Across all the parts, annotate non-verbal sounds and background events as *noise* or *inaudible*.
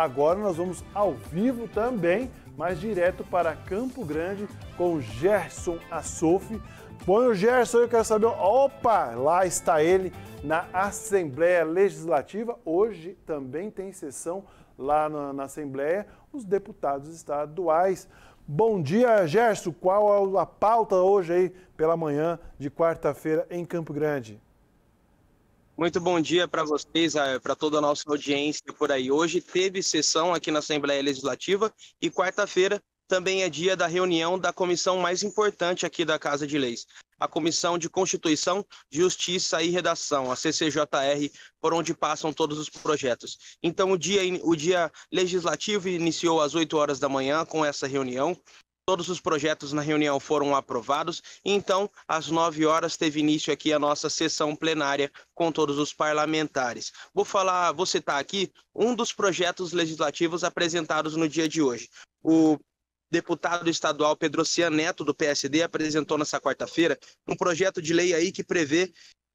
Agora nós vamos ao vivo também, mas direto para Campo Grande com Gerson Assofi. Põe o Gerson, eu quero saber. Opa, lá está ele na Assembleia Legislativa. Hoje também tem sessão lá na, na Assembleia, os deputados estaduais. Bom dia, Gerson. Qual a pauta hoje aí pela manhã de quarta-feira em Campo Grande? Muito bom dia para vocês, eh, para toda a nossa audiência por aí. Hoje teve sessão aqui na Assembleia Legislativa e quarta-feira também é dia da reunião da comissão mais importante aqui da Casa de Leis, a Comissão de Constituição, Justiça e Redação, a CCJR, por onde passam todos os projetos. Então, o dia, o dia legislativo iniciou às 8 horas da manhã com essa reunião. Todos os projetos na reunião foram aprovados, então, às 9 horas, teve início aqui a nossa sessão plenária com todos os parlamentares. Vou falar, vou citar aqui um dos projetos legislativos apresentados no dia de hoje. O deputado estadual Pedro Cian Neto, do PSD, apresentou nessa quarta-feira um projeto de lei aí que prevê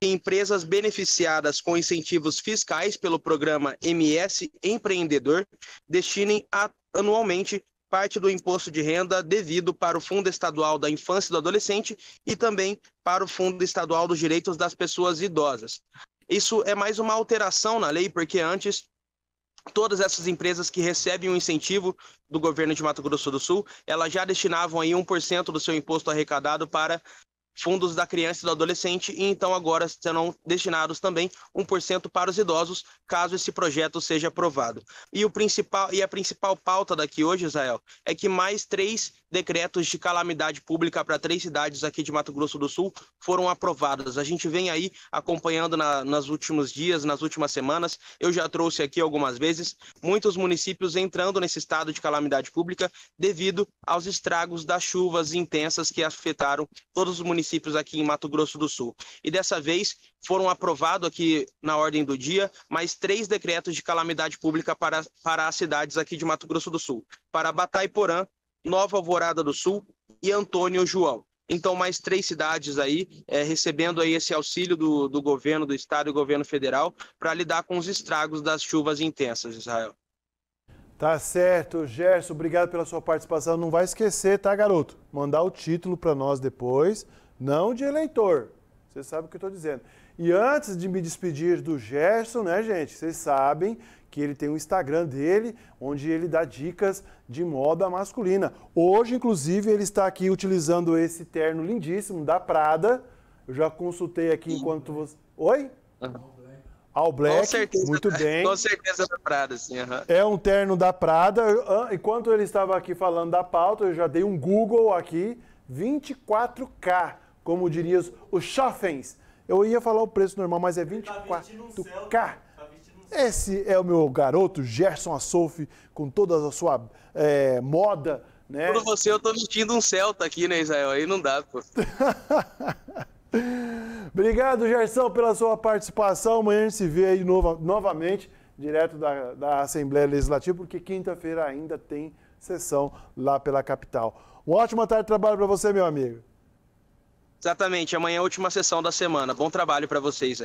que empresas beneficiadas com incentivos fiscais pelo programa MS Empreendedor destinem anualmente parte do imposto de renda devido para o Fundo Estadual da Infância e do Adolescente e também para o Fundo Estadual dos Direitos das Pessoas Idosas. Isso é mais uma alteração na lei, porque antes todas essas empresas que recebem um incentivo do governo de Mato Grosso do Sul, elas já destinavam aí 1% do seu imposto arrecadado para fundos da criança e do adolescente e então agora serão destinados também 1% para os idosos, caso esse projeto seja aprovado. E o principal e a principal pauta daqui hoje, Israel, é que mais três decretos de calamidade pública para três cidades aqui de Mato Grosso do Sul foram aprovados. A gente vem aí acompanhando na, nos últimos dias, nas últimas semanas. Eu já trouxe aqui algumas vezes muitos municípios entrando nesse estado de calamidade pública devido aos estragos das chuvas intensas que afetaram todos os municípios aqui em Mato Grosso do Sul. E dessa vez foram aprovados aqui na ordem do dia mais três decretos de calamidade pública para, para as cidades aqui de Mato Grosso do Sul. Para Bataiporã, Nova Alvorada do Sul e Antônio João. Então, mais três cidades aí é, recebendo aí esse auxílio do, do governo do estado e governo federal para lidar com os estragos das chuvas intensas, Israel. Tá certo, Gerson, obrigado pela sua participação. Não vai esquecer, tá, garoto? Mandar o título para nós depois, não de eleitor, você sabe o que eu estou dizendo. E antes de me despedir do Gerson, né, gente? Vocês sabem que ele tem um Instagram dele, onde ele dá dicas de moda masculina. Hoje, inclusive, ele está aqui utilizando esse terno lindíssimo da Prada. Eu já consultei aqui sim. enquanto você. Oi? Uhum. Black, com certeza, muito né? bem. Com certeza da Prada, sim. Uhum. É um terno da Prada. Enquanto ele estava aqui falando da pauta, eu já dei um Google aqui, 24K como dirias, os chafens. Eu ia falar o preço normal, mas é 24K. Tá tá Esse é o meu garoto, Gerson Assolfi, com toda a sua é, moda. Né? Por você, eu tô vestindo um Celta aqui, né, Israel? Aí não dá, pô. *laughs* Obrigado, Gerson, pela sua participação. Amanhã a gente se vê aí nova, novamente, direto da, da Assembleia Legislativa, porque quinta-feira ainda tem sessão lá pela capital. Uma ótima tarde de trabalho para você, meu amigo. Exatamente, amanhã é a última sessão da semana. Bom trabalho para vocês aí.